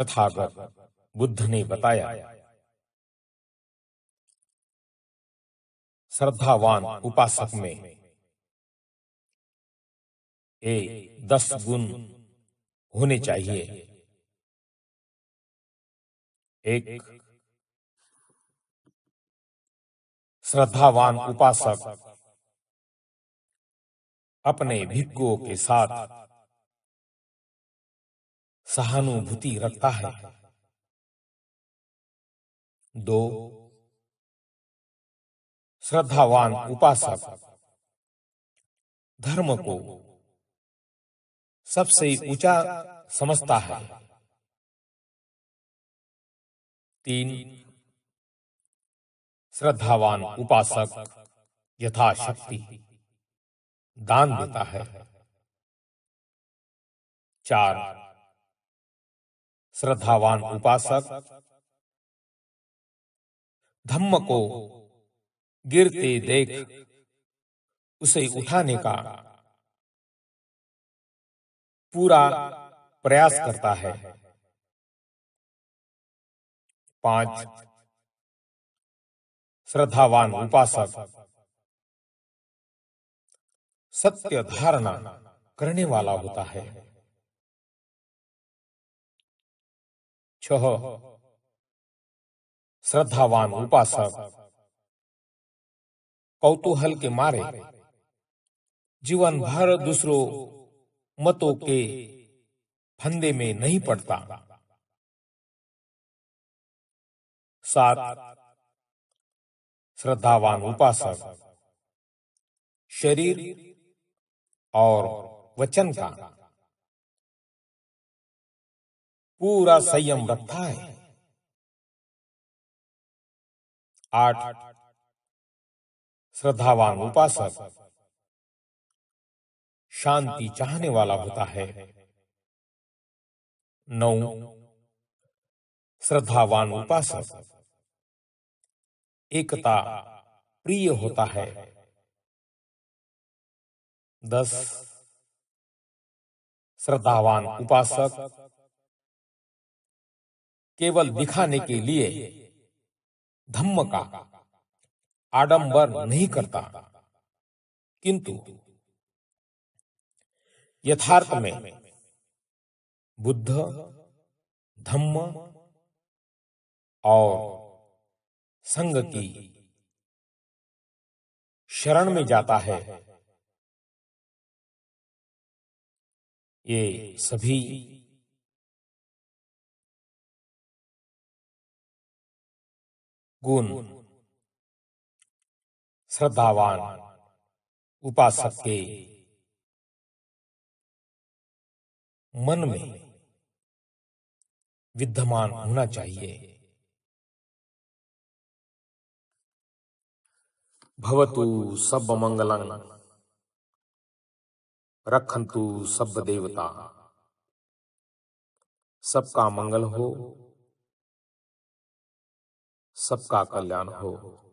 तथागत बुद्ध ने बताया श्रद्धावान उपासक में ए दस गुण होने चाहिए एक श्रद्धावान उपासक अपने भिक्षुओं के साथ सहानुभूति रखता है दो श्रद्धावान उपासक धर्म को सबसे ऊंचा समझता है तीन श्रद्धावान उपासक यथाशक्ति दान देता है चार श्रद्धावान उपासक धम्म को गिरते देख उसे उठाने का पूरा प्रयास करता है पांच श्रद्धावान उपासक सत्य धारणा करने वाला होता है छह श्रद्धावान उपासक कौतूहल के मारे जीवन भर दूसरों मतों के फंदे में नहीं पड़ता सात श्रद्धावान उपासक शरीर और वचन का पूरा संयम रखता है आठ श्रद्धावान उपासक शांति चाहने वाला होता है नौ श्रद्धावान उपासक एकता प्रिय होता है दस श्रद्धावान उपासक केवल दिखाने के लिए धम्म का आडंबर नहीं करता किंतु यथार्थ में बुद्ध धम्म और संघ की शरण में जाता है ये सभी गुण श्रद्धावान उपासक के मन में विद्यमान होना चाहिए भवतु सब मंगलं रखंतु सब देवता सबका मंगल हो सबका कल्याण हो